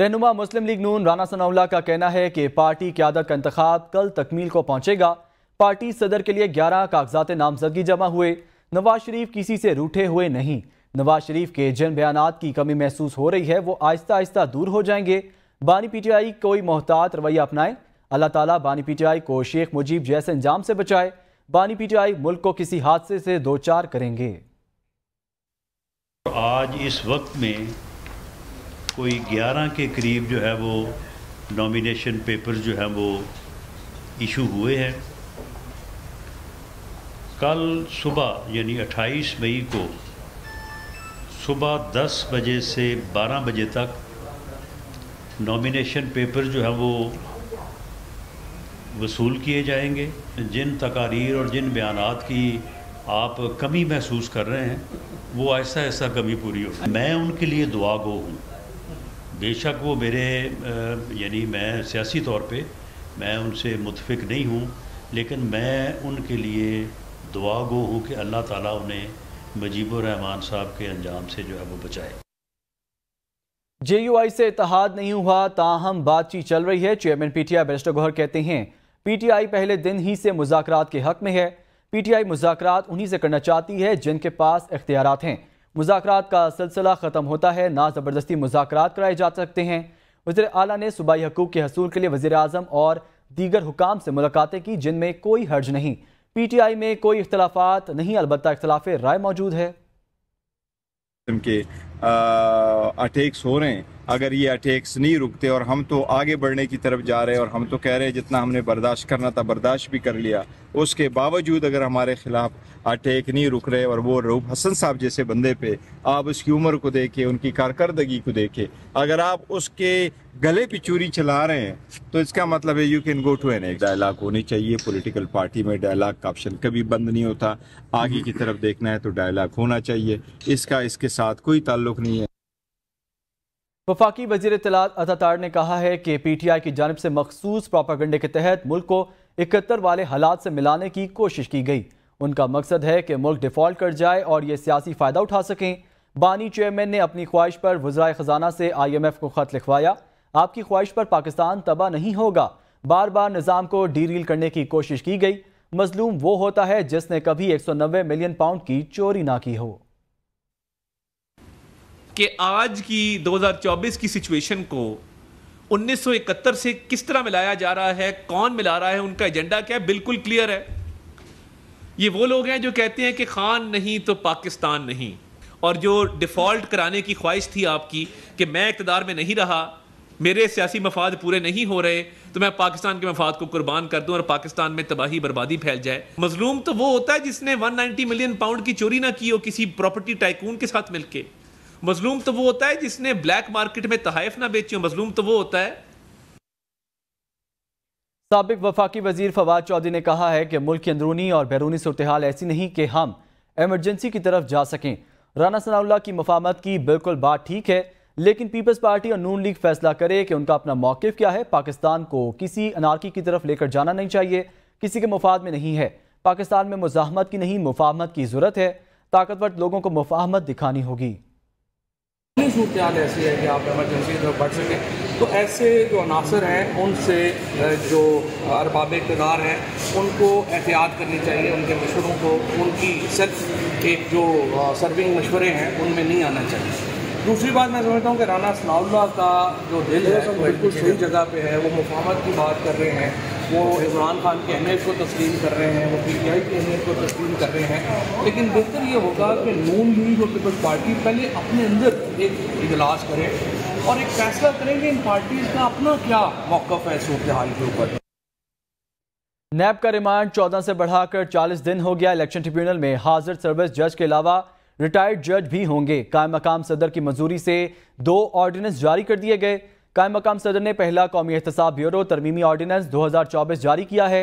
रहनुमा मुस्लिम लीग नून राना सनाउल्ला का कहना है कि पार्टी क्यादत का इंतखा कल तकमील को पहुंचेगा पार्टी सदर के लिए ग्यारह कागजात नामजदगी जमा हुए नवाज शरीफ किसी से रूठे हुए नहीं नवाज शरीफ के जिन बयान की कमी महसूस हो रही है वो आहिस्ता आहिस्ता दूर हो जाएंगे बानी पीटीआई कोई मोहतात रवैया अपनाएं अल्लाह ताला बानी पीटीआई को शेख मुजीब जैसे अंजाम से बचाए बानी पीटीआई मुल्क को किसी हादसे से दो चार करेंगे आज इस वक्त में कोई 11 के करीब जो है वो नॉमिनेशन पेपर जो है वो इशू हुए हैं कल सुबह यानी 28 मई को सुबह 10 बजे से 12 बजे तक नॉमिनेशन पेपर जो है वो वसूल किए जाएंगे जिन तकारीर और जिन बयान की आप कमी महसूस कर रहे हैं वो ऐसा ऐसा कमी पूरी हो मैं उनके लिए दुआ गो हूँ बेशक वो मेरे यानी मैं सियासी तौर पे मैं उनसे मुतफिक नहीं हूँ लेकिन मैं उनके लिए दुआ गो हूँ कि अल्लाह ताला उन्हें मजीब रहमान साहब के अंजाम से जो है वो बचाए जे यू आई से इतिहाद नहीं हुआ ताहम बातचीत चल रही है chairman P T I barrister Gohar कहते हैं पी टी आई पहले दिन ही से मुजाकर के हक में है पी टी आई मुजाकर उन्हीं से करना चाहती है जिनके पास इख्तियार हैं मुजाकर का सिलसिला ख़त्म होता है ना ज़बरदस्ती मुजाकर कराए जा सकते हैं वजर अली ने सूबाई हकूक़ के हसूल के लिए वजी अजम और दीगर हुकाम से मुलाकातें की जिनमें कोई हर्ज नहीं पी टी आई में कोई इख्तलाफात नहीं अलबत् इख्तलाफ राय मौजूद है के अटैक्स हो रहे हैं अगर ये अटैक्स नहीं रुकते और हम तो आगे बढ़ने की तरफ जा रहे हैं और हम तो कह रहे हैं जितना हमने बर्दाश्त करना था बर्दाश्त भी कर लिया उसके बावजूद अगर हमारे खिलाफ अटैक नहीं रुक रहे और वो रूप हसन साहब जैसे बंदे पे आप उसकी उम्र को देखें उनकी कारकरदगी को देखे अगर आप उसके गले पे चूरी चला रहे हैं तो इसका मतलब है you can go to an एक डायलॉग होनी चाहिए पॉलिटिकल पार्टी में डायलाग का ऑप्शन कभी बंद नहीं होता आगे की तरफ देखना है तो डायलाग होना चाहिए इसका इसके साथ कोई ताल्लुक नहीं है वफाकी वजीर तलात अतातार ने कहा है कि पी टी आई की जानब से मखसूस प्रोपागंडे के तहत मुल्क को इकहत्तर वाले हालात से मिलाने की कोशिश की गई उनका मकसद है कि मुल्क डिफॉल्ट कर जाए और ये सियासी फ़ायदा उठा सकें बानी चेयरमैन ने अपनी ख्वाहिश पर वज्राय ख़जाना से आई एम एफ को ख़त लिखवाया आपकी ख्वाहिश पर पाकिस्तान तबाह नहीं होगा बार बार निज़ाम को डील करने की कोशिश की गई मजलूम वो होता है जिसने कभी एक सौ नब्बे मिलियन पाउंड की चोरी ना की हो कि आज की 2024 की सिचुएशन को 1971 से किस तरह मिलाया जा रहा है कौन मिला रहा है उनका एजेंडा क्या है बिल्कुल क्लियर है ये वो लोग हैं जो कहते हैं कि खान नहीं तो पाकिस्तान नहीं और जो डिफ़ॉल्ट कराने की ख्वाहिश थी आपकी कि मैं इकतदार में नहीं रहा मेरे सियासी मफाद पूरे नहीं हो रहे तो मैं पाकिस्तान के मफाद को कुर्बान कर दूं और पाकिस्तान में तबाही बर्बादी फैल जाए मजलूम तो वो होता है जिसने 190 मिलियन पाउंड की चोरी ना की हो किसी प्रॉपर्टी टाइकून के साथ मिलकर मजलूम तो वो होता है जिसने ब्लैक मार्केट में तहफ ना बेची हो मजलूम तो वो होता है सबक वफाकी वजीर फवाद चौधरी ने कहा है कि मुल्क की अंदरूनी और बैरूनी सूरत हाल ऐसी नहीं कि हम एमरजेंसी की तरफ जा सकें राना सनाउल्ला की मफामत की बिल्कुल बात ठीक है लेकिन पीपल्स पार्टी और नून लीग फैसला करे कि उनका अपना मौक़ क्या है पाकिस्तान को किसी अनारकी की तरफ लेकर जाना नहीं चाहिए किसी के मुफाद में नहीं है पाकिस्तान में मुजाहमत की नहीं मुफाहमत की ज़रूरत है ताकतवर लोगों को मुफाहमत दिखानी होगी सूरत ऐसी है कि आप एमरजेंसी में बढ़ सकें तो ऐसे जो अनासर हैं उनसे जो अरबाब इकदार हैं उनको एहतियात करनी चाहिए उनके मशवरों को उनकी सेल्फ एक जो सर्विंग मशवरे हैं उनमें नहीं आना चाहिए दूसरी बात मैं समझता हूँ कि राना सनाउल्ला का जो दिल है बिल्कुल सही जगह पे है वो मुफामत की बात कर रहे हैं वो इमरान खान की अहमियत को तस्लीम कर रहे हैं वो पी टी आई की अहमियत को तस्लीम कर रहे हैं लेकिन बेहतर ये होगा कि नून लीग और पीपल्स पार्टी पहले अपने अंदर एक इजलास करें और एक फैसला करें कि इन पार्टीज़ का अपना क्या मौका है सूरत हाल के ऊपर नैब का रिमांड 14 से बढ़ाकर 40 दिन हो गया इलेक्शन ट्रिब्यूनल में हाजिर सर्विस जज के अलावा रिटायर्ड जज भी होंगे कायम मकाम सदर की मंजूरी से दो ऑर्डिनेंस जारी कर दिए गए कायम मकाम सदर ने पहला कौमी एहतसाब ब्यूरो तरमीमी ऑर्डीनेंस 2024 जारी किया है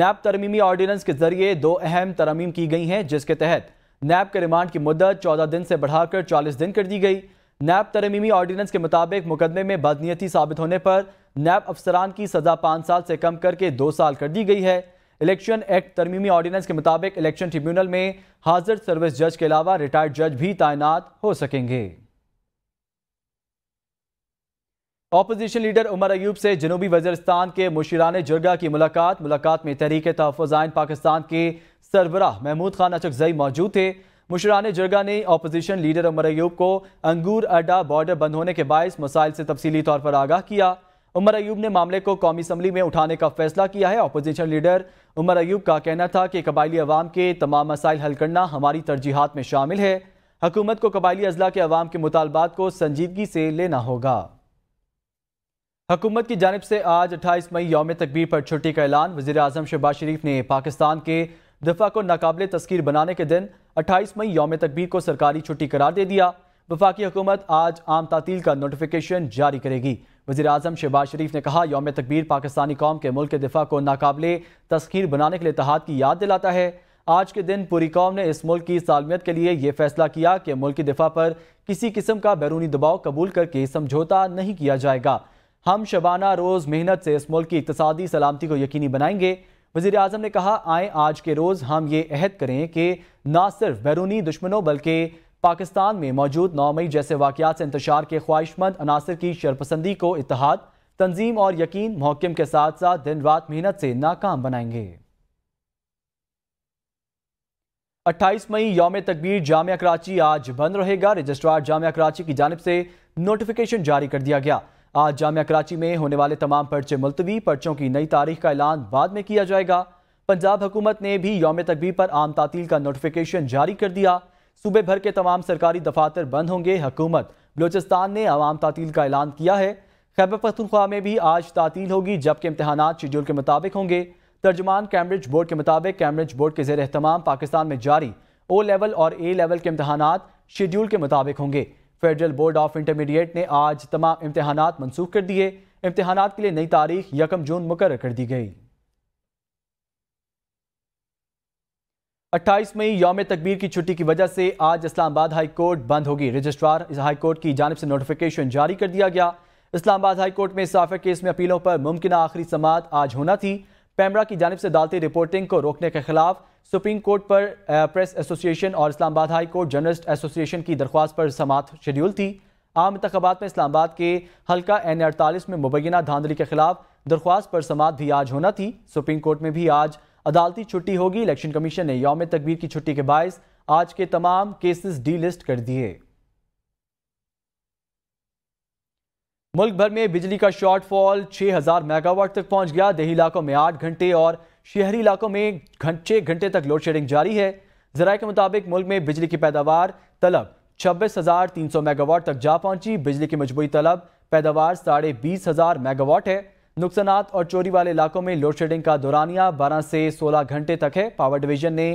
नैब तरमीमी ऑर्डीनेंस के जरिए दो अहम तरमीम की गई हैं जिसके तहत नैब के रिमांड की मुद्दत चौदह दिन से बढ़ाकर चालीस दिन कर दी गई नैब तरमीमी ऑर्डीनेंस के मुताबिक मुकदमे में बदनीयती साबित होने पर नैब अफसरान की सज़ा पाँच साल से कम करके दो साल कर दी गई है इलेक्शन एक्ट तरमीमी ऑर्डीनेंस के मुताबिक इलेक्शन ट्रिब्यूनल में हाजिर सर्विस जज के अलावा रिटायर्ड जज भी तैनात हो सकेंगे अपोजिशन लीडर उमर अयूब से जनूबी वजरस्तान के मुशीरान जरगा की मुलाकात मुलाकात में तहरीक आयन पाकिस्तान के सरबराह महमूद खान अचकजई मौजूद थे मुशरान जरगा ने अपोजिशन लीडर उमर अयूब को अंगूर अड्डा बॉर्डर बंद होने के बायस मसाइल से तफसीली तौर पर आगाह किया उमर अयूब ने मामले को कौमी असम्बली में उठाने का फैसला किया है अपोजिशन लीडर उमर अयूब का कहना था कि कबायली अवाम के तमाम मसाइल हल करना हमारी तरजीहत में शामिल है हकूमत को कबायली अजला के अवाम के मुतालबात को संजीदगी से लेना होगा हुकूमत की जानब से आज अट्ठाईस मई योम तकबीर पर छुट्टी का ऐलान वजी अजम शहबाज शरीफ ने पाकिस्तान के दफा को नाकबले तस्कर बनाने के दिन अट्ठाईस मई योम तकबीर को सरकारी छुट्टी करार दे दिया वफाकी हुकूमत आज आम तातील का नोटिफिकेशन जारी करेगी वजी अजम शहबाज शरीफ ने कहा योम तकबीर पाकिस्तानी कौम के मुल्क के दफा को नाकबले तस्कर बनाने के लिए तहाद की याद दिलाता है आज के दिन पूरी कौम ने इस मुल्क की सालमियत के लिए यह फैसला किया कि मुल्क की पर किसी किस्म का बैरूनी दबाव कबूल करके समझौता नहीं किया जाएगा हम शबाना रोज़ मेहनत से इस मुल्क की इकतदी सलामती को यकीनी बनाएंगे वज़ी अजम ने कहा आए आज के रोज़ हम ये अहद करें कि ना सिर्फ बैरूनी दुश्मनों बल्कि पाकिस्तान में मौजूद नौ मई जैसे वाकत से इंतशार के ख्वाहिशमंद अनासर की शरपसंदी को इतिहाद तंजीम और यकीन महकम के साथ साथ दिन रात मेहनत से नाकाम बनाएंगे 28 मई योम तकबीर जामिया कराची आज बंद रहेगा रजिस्ट्रार जामिया कराची की जानब से नोटिफिकेशन जारी कर दिया गया आज जामिया कराची में होने वाले तमाम पर्चे मुलतवी पर्चों की नई तारीख का ऐलान बाद में किया जाएगा पंजाब हुकूमत ने भी योम तकबी पर आम तातील का नोटिफिकेशन जारी कर दिया सूबे भर के तमाम सरकारी दफातर बंद होंगे हकूमत बलोचिस्तान ने आवाम तातील का ऐलान किया है खैबर पखतनख्वा में भी आज तातील होगी जबकि इम्तहान शेड्यूल के मुताबिक होंगे तर्जमान कैम्ब्रिज बोर्ड के मुताबिक कैम्ब्रिज बोर्ड के जेर अहतमाम पाकिस्तान में जारी ओ लेवल और ए लेवल के इम्तहान शेड्यूल के मुताबिक होंगे फेडरल बोर्ड ऑफ इंटरमीडिएट ने आज तमाम इम्तहान मनसूख कर दिए इम्तहान के लिए नई तारीख यकम जून मुकर कर दी गई अट्ठाईस मई योम तकबीर की छुट्टी की वजह से आज इस्लामाबाद हाई कोर्ट बंद होगी रजिस्ट्रार हाई कोर्ट की जानब से नोटिफिकेशन जारी कर दिया गया इस्लामाबाद हाई कोर्ट में साफे केस में अपीलों पर मुमकिन आखिरी समात आज होना थी पैमरा की जानब से अदालती रिपोर्टिंग को रोकने के खिलाफ सुप्रीम कोर्ट पर प्रेस एसोसिएशन और Islamabad high court journalist association की दरख्वास्त पर समात शेड्यूल थी आम इंतबात में इस्लामाबाद के हल्का एन अड़तालीस में मुबैना धांधली के खिलाफ दरख्वास्त पर समात भी आज होना थी सुप्रीम कोर्ट में भी आज अदालती छुट्टी होगी इलेक्शन कमीशन ने योम तकबीर की छुट्टी के बायस आज के तमाम केसेस डी लिस्ट कर दिए मुल्क भर में बिजली का शॉर्टफॉल 6000 मेगावाट तक पहुंच गया दही इलाकों में आठ घंटे और शहरी इलाकों में घंटे घंटे तक लोड शेडिंग जारी है जराये के मुताबिक मुल्क में बिजली की पैदावार तलब छब्बीस हज़ार तीन सौ मेगावाट तक जा पहुंची बिजली की मजबूरी तलब पैदावार साढ़े बीस हज़ार मेगावाट है नुकसान और चोरी वाले इलाकों में लोड शेडिंग का दौरानिया बारह से सोलह घंटे तक है पावर डिवीजन ने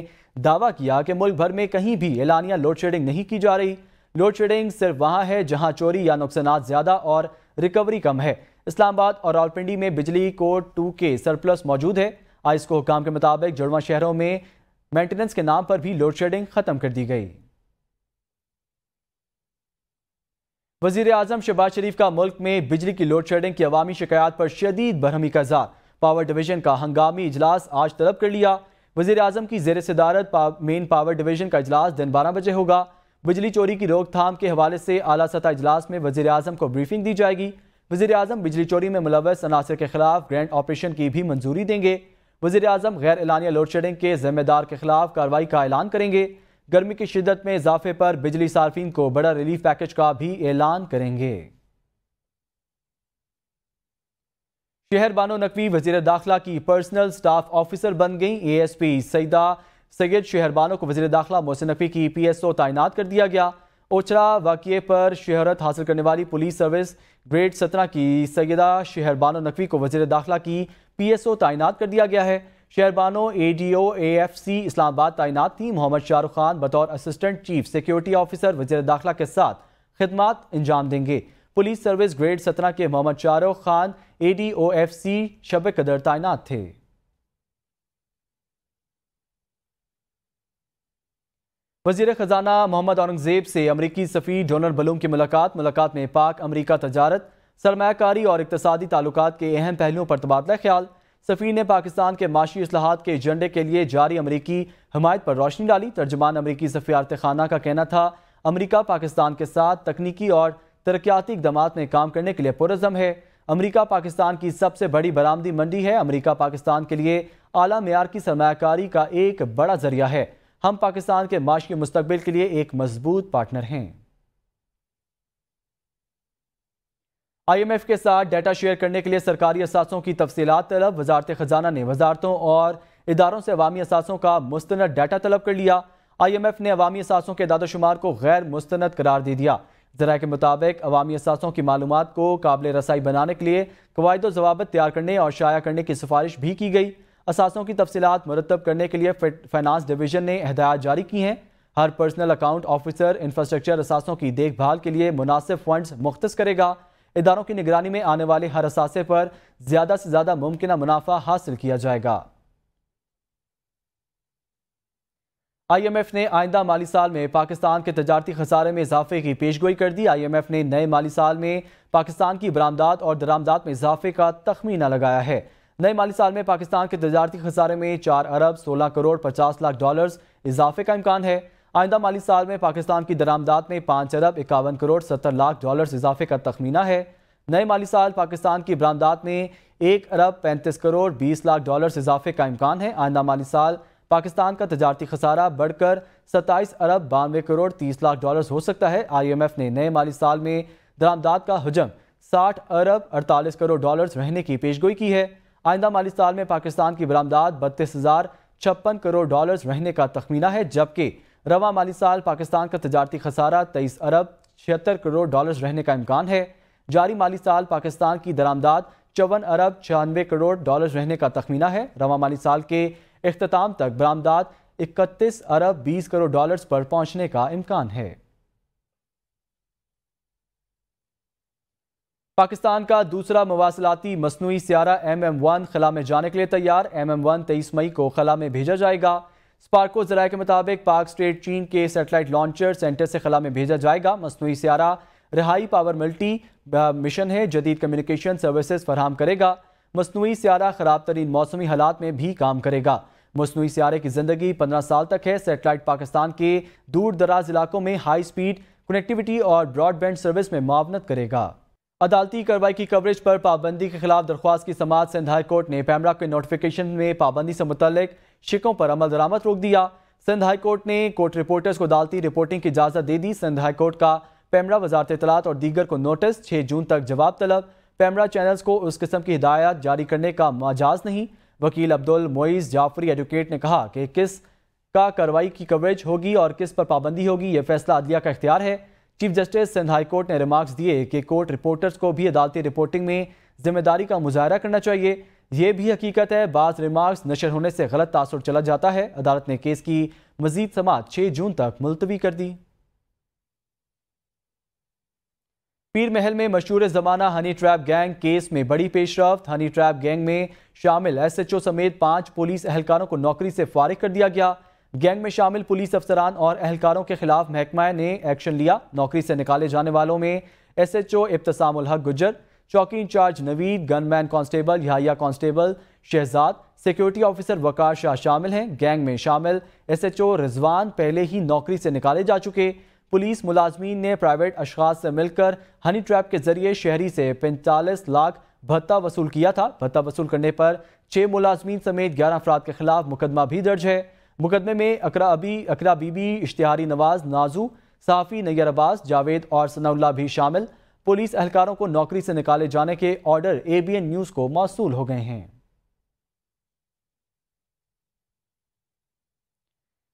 दावा किया कि मुल्क भर में कहीं भी एलानिया लोड शेडिंग नहीं की जा रही लोड शेडिंग सिर्फ वहाँ है जहाँ चोरी या नुकसान ज़्यादा और रिकवरी कम है इस्लामाबाद और रावलपिंडी में बिजली को टू के सरप्लस मौजूद है आज को हुकाम के मुताबिक जुड़वा शहरों में मेंटेनेंस के नाम पर भी लोड शेडिंग खत्म कर दी गई वजीर अजम शहबाज शरीफ का मुल्क में बिजली की लोड शेडिंग की अवामी शिकायत पर शदीद बरहमी का जार पावर डिवीजन का हंगामी इजलास आज तलब कर लिया वजीर अजम की जेर सदारत पा, मेन पावर डिवीजन का अजलास दिन बारह बजे होगा बिजली चोरी की रोकथाम के हवाले से अला सतह इजलास में वजीर आजम को ब्रीफिंग दी जाएगी वजीर अजम बिजली चोरी में मुलवस अनासर के खिलाफ ग्रैंड ऑपरेशन की भी मंजूरी देंगे वजीर अजम गैर एलानिया लोड शेडिंग के जिम्मेदार के खिलाफ कार्रवाई का ऐलान करेंगे गर्मी की शिदत में इजाफे पर बिजली सार्फिन को बड़ा रिलीफ पैकेज का भी ऐलान करेंगे शहर बानो नकवी वजीर दाखिला की पर्सनल स्टाफ ऑफिसर बन गई A S P Saeeda Syed Sheharbano को वजी दाखिला मोहसिन नकवी की पी एस ओ तैनात कर दिया गया ओचरा वाक्य पर शहरत हासिल करने वाली पुलिस सर्विस ग्रेड सत्रह की सैदा शहरबानो नकवी को वजी दाखिला की पीएसओ तैनात कर दिया गया है शेरबानो एडीओ एएफसी इस्लामाबाद तैनात थी मोहम्मद शाहरुख खान बतौर असिस्टेंट चीफ सिक्योरिटी ऑफिसर वजीर दाखिला के साथ खदमात अंजाम देंगे पुलिस सर्विस ग्रेड सत्रह के मोहम्मद शाहरुख खान ए सी शब कदर तैनात थे वजीर खजाना मोहम्मद औरंगजेब से अमरीकी सफ़ी डोनल्ड बलूम की मुलाकात मुलाकात में पाक अमरीका तजारत सरमाकारी और इकतदी ताल्लुक के अहम पहलुओं पर तबादला ख्याल सफ़ी ने पाकिस्तान के माशी असलाहत के एजेंडे के लिए जारी अमरीकी हमायत पर रोशनी डाली तर्जमान अमरीकी सफियारत खाना का कहना था अमरीका पाकिस्तान के साथ तकनीकी और तरक्याती इकदाम में काम करने के लिए पुरजम है अमरीका पाकिस्तान की सबसे बड़ी बरामदी मंडी है अमरीका पाकिस्तान के लिए अला मैार की सरमाकारी का एक बड़ा जरिया है हम पाकिस्तान के माशी मुस्तबिल के लिए एक मजबूत पार्टनर हैं आईएमएफ के साथ डाटा शेयर करने के लिए सरकारी असासों की तफसीत तलब वजारत खजाना ने वजारतों और इदारों से अवामी असासों का मुस्ंद डाटा तलब कर लिया आई एम एफ ने अवामी असासों के दादोशुमार को गैर मुस्ंद करार दे दिया जरा के मुताबिक अवामी असासों की मालूम को काबिल रसाई बनाने के लिए कवायद जवाब तैयार करने और शाया करने की सिफारिश भी की गई असासों की तफसीत मरतब करने के लिए फाइनांस डिवीजन ने हदायत जारी की हैं हर पर्सनल अकाउंट ऑफिसर इंफ्रास्ट्रक्चर असासों की देखभाल के लिए मुनासिब फंड्स मुख्त करेगा इदारों की निगरानी में आने वाले हर असासे पर ज्यादा से ज्यादा मुमकिन मुनाफा हासिल किया जाएगा आईएमएफ ने आइंदा माली साल में पाकिस्तान के तजारती खसारे में इजाफे की पेशगोई कर दी आईएमएफ ने नए माली साल में पाकिस्तान की बरामदात और दरामदात में इजाफे का तखमीना लगाया है नए माली साल में पाकिस्तान के तजारती खसारे में चार अरब सोलह करोड़ पचास लाख डॉलर्स इजाफे का इम्कान है आइंदा माली साल में पाकिस्तान की दरामदात में पाँच अरब इक्यावन करोड़ सत्तर लाख डॉलर इजाफे का तखमीना है नए माली साल पाकिस्तान की बरामदात में एक अरब पैंतीस करोड़ बीस लाख डॉलर्स इजाफे का इम्कान है आइंदा माली साल पाकिस्तान का तजारती खसारा बढ़कर सत्ताईस अरब बानवे करोड़ तीस लाख डॉलर हो सकता है आई एम एफ ने नए माली साल में दरामदात का हजम साठ अरब अड़तालीस करोड़ डॉलर्स रहने की पेशगोई की है आइंदा माली साल में पाकिस्तान की बरामदात बत्तीस हज़ार छप्पन करोड़ डॉलर्स रहने का तखमीना है जबकि रवा माली साल पाकिस्तान का तजारती खसारा तेईस अरब छिहत्तर करोड़ डॉलर रहने का इम्कान है जारी माली साल पाकिस्तान की दरामदाद चौवन अरब छियानवे करोड़ डॉलर रहने का तखमीना है रवा माली साल के अख्ताम तक बरामदाद इकतीस अरब बीस करोड़ डॉलर्स पर पहुंचने का इम्कान है पाकिस्तान का दूसरा मवासलाती मसनू सियारा एम एम वन खला में जाने के लिए तैयार एम एम वन तेईस मई को खला में भेजा जाएगा स्पार्को जरा के मुताबिक पाक स्टेट चीन के सेटेलाइट लॉन्चर सेंटर से खला में भेजा जाएगा मसनू सियारा रिहाई पावर मल्टी मिशन है जदीद कम्युनिकेशन सर्विसेज फराम करेगा मसनू सियारा ख़राब तरीन मौसमी हालात में भी काम करेगा मसनू सियारे की ज़िंदगी पंद्रह साल तक है सेटेलाइट पाकिस्तान के दूर दराज इलाकों में हाई स्पीड कनेक्टिविटी और ब्रॉडबैंड सर्विस में मावनत करेगा अदालती कार्रवाई की कवरेज पर पाबंदी के खिलाफ दरख्वास्त की समाज सिंध हाई कोर्ट ने पैमरा के नोटिफिकेशन में पाबंदी से मुतलिक शिकों पर अमल दरामद रोक दिया सिंध हाई कोर्ट ने कोर्ट रिपोर्टर्स को अदालती रिपोर्टिंग की इजाजत दे दी सिंध हाई कोर्ट का पैमरा वजारत इतलात और दीगर को नोटिस छः जून तक जवाब तलब पैमरा चैनल्स को उस किस्म की हिदायत जारी करने का मजाज नहीं वकील अब्दुल मोईज जाफरी एडवोकेट ने कहा कि किस का कार्रवाई की कवरेज होगी और किस पर पाबंदी होगी यह फैसला अदलिया का इख्तियार है chief justice Sindh high court ने रिमार्क्स दिए कि कोर्ट रिपोर्टर्स को भी अदालती रिपोर्टिंग में जिम्मेदारी का मुजाहरा करना चाहिए ये भी हकीकत है बाज रिमार्क्स नशर होने से गलत तासर चला जाता है अदालत ने केस की मजीद समात छह जून तक मुलतवी कर दी पीर महल में मशहूर ज़माना हनी ट्रैप गैंग केस में बड़ी पेशरफ हनी ट्रैप गैंग में शामिल एसएचओ समेत पांच पुलिस अहलकारों को नौकरी से फारिग कर दिया गया गैंग में शामिल पुलिस अफसरान और अहलकारों के खिलाफ महकमा ने एक्शन लिया नौकरी से निकाले जाने वालों में एस एच ओ इब्तसाम हक गुजर चौकी incharge Naveed gunman constable Yahya constable Shahzad security officer Waqar Shah शामिल हैं गैंग में शामिल एसएचओ रिजवान पहले ही नौकरी से निकाले जा चुके पुलिस मुलाजमीन ने प्राइवेट अशखाज से मिलकर हनी ट्रैप के जरिए शहरी से पैंतालीस लाख भत्ता वसूल किया था भत्ता वसूल करने पर छः मुलाजमीन समेत ग्यारह अफराद के खिलाफ मुकदमा भी दर्ज है मुकदमे में अकरा अबी अकरा बीबी इश्तिहारी नवाज नाजू साफ़ी नैयर अब्बास जावेद और सनाउल्ला भी शामिल पुलिस अहलकारों को नौकरी से निकाले जाने के ऑर्डर एबीएन न्यूज को मौसू हो गए हैं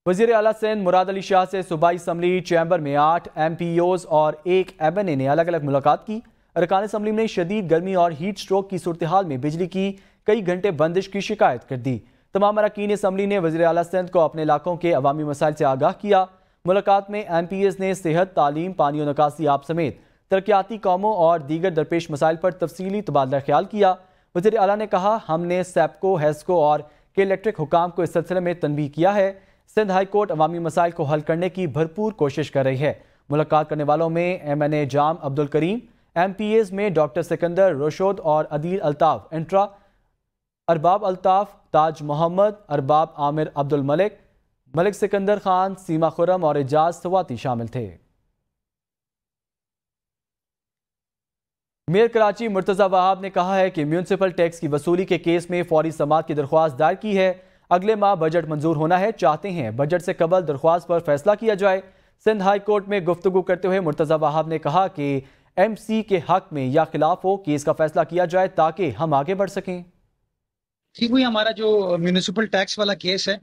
वजीर अला सैन मुराद अली शाह से सूबाई असम्बली चैम्बर में आठ एम पी ओज और एक एम एन ए ने अलग अलग मुलाकात की अरकान असम्बली ने शदीद गर्मी और हीट स्ट्रोक की सूरत हाल में बिजली की कई घंटे बंदिश की शिकायत कर दी तमाम अरकान असम्बली ने वजी अला सिंध को अपने इलाकों के अवामी मसाइल से आगाह किया मुलाकात में एम पी एस ने सेहत तालीम पानी और निकासी आप समेत तरक्याती कौमों और दीगर दरपेश मसाइल पर तफसीली तबादला ख्याल किया वजी अला ने कहा हमने सैपको हैस्को और के इलेक्ट्रिक हुकाम को इस सिलसिले में तनबी किया है सिंध हाई कोर्ट अवामी मसाइल को हल करने की भरपूर कोशिश कर रही है मुलाकात करने वालों में M N A Jam Abdul Karim M P As में डॉक्टर सिकंदर रोशोद और अदील अल्ताफ इंट्रा अरबाब अल्ताफ ताज मोहम्मद अरबाब आमिर अब्दुल मलिक मलिक सिकंदर खान सीमा खुरम और एजाज सवाती शामिल थे मेयर कराची मुर्तज़ा वहाब ने कहा है कि म्यूनसिपल टैक्स की वसूली के केस में फौरी समात की दरख्वास्त दायर की है अगले माह बजट मंजूर होना है चाहते हैं बजट से कबल दरख्वास्त पर फैसला किया जाए सिंध हाई कोर्ट में गुफ्तु करते हुए मुर्तज़ा वहाब ने कहा कि एम सी के हक में या खिलाफ हो केस का फैसला किया जाए ताकि हम आगे बढ़ सकें ठीक हुई हमारा जो म्यूनिसिपल टैक्स वाला केस है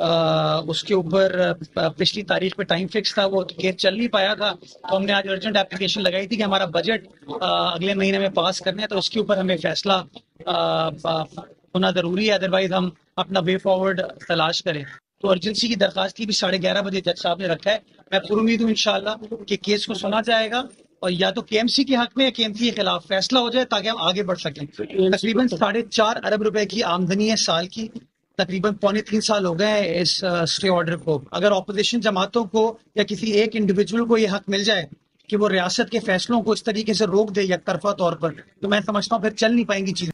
उसके ऊपर पिछली तारीख पे टाइम फिक्स था वो केस चल नहीं पाया था तो हमने आज अर्जेंट एप्लीकेशन लगाई थी कि हमारा बजट अगले महीने में पास करना है तो उसके ऊपर हमें फैसला होना ज़रूरी है अदरवाइज हम अपना वे फॉरवर्ड तलाश करें तो अर्जेंसी की दरखास्त की भी साढ़े ग्यारह बजे जज साहब ने रखा है मैं पूरी उम्मीद हूँ इनशाला कि केस को सुना जाएगा और या तो के एम सी के हक में या के एम सी के खिलाफ फैसला हो जाए ताकि हम आगे बढ़ सकें तकरीबन साढ़े चार अरब रुपए की आमदनी है साल की तकरीबन पौने तीन साल हो गए इस स्टे ऑर्डर को अगर ऑपोजिशन जमातों को या किसी एक इंडिविजुअल को ये हक मिल जाए कि वो रियासत के फैसलों को इस तरीके से रोक दे या तरफा तौर पर तो मैं समझता हूँ फिर चल नहीं पाएंगी चीजें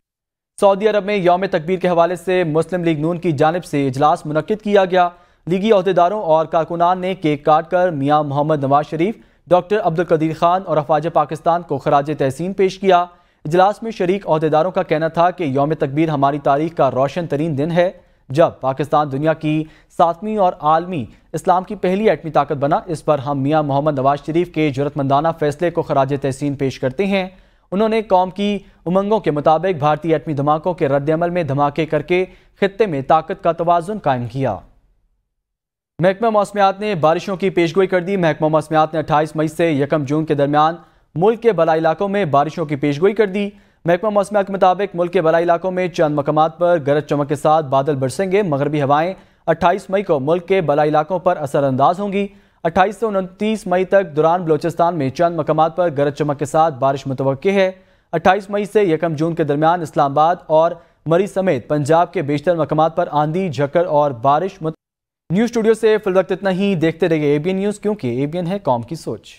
सऊदी अरब में योम तकबीर के हवाले से मुस्लिम लीग नून की जानब से इजलास मनद किया गया लीगी अहदेदारों और कारकुनान ने केक काट कर मियाँ मोहम्मद नवाज शरीफ डॉक्टर अब्दुल कदीर खान और अफवाज पाकिस्तान को खराज तहसीन पेश किया इजलास में शरीक अहदेदारों का कहना था कि योम तकबीर हमारी तारीख का रोशन तरीन दिन है जब पाकिस्तान दुनिया की सातवीं और आलमी इस्लाम की पहली एटमी ताकत बना इस पर हम मियाँ मोहम्मद नवाज शरीफ के जरूरतमंदाना फैसले को खराज तहसीन पेश करते हैं उन्होंने कौम की उमंगों के मुताबिक भारतीय एटमी धमाकों के रद्दमल में धमाके करके खत्े में ताकत का तोज़ुन कायम किया महकमा मौसमियात ने बारिशों की पेशगोई कर दी महकमा मौसमियात ने अट्ठाईस मई से यकम जून के दरमियान मुल्क के बला इलाकों में बारिशों की पेशगोई कर दी महकमा मौसम के मुताबिक मुल्क के बलाई इलाकों में चंद मकाम पर गरज चमक के साथ बादल बरसेंगे मगरबी हवाएं 28 मई को मुल्क के बलाई इलाकों पर असरअंदाज होंगी 28 से उनतीस मई तक दौरान बलोचिस्तान में चंद मकाम पर गरज चमक के साथ बारिश मुतव है अट्ठाईस मई से यकम जून के दरमियान इस्लामाबाद और मरी समेत पंजाब के बेशतर मकाम पर आंधी झकड़ और बारिश न्यूज़ स्टूडियो से फिलवक्त इतना ही देखते रहिए एबीएन न्यूज़ क्योंकि एबीएन है कौम की सोच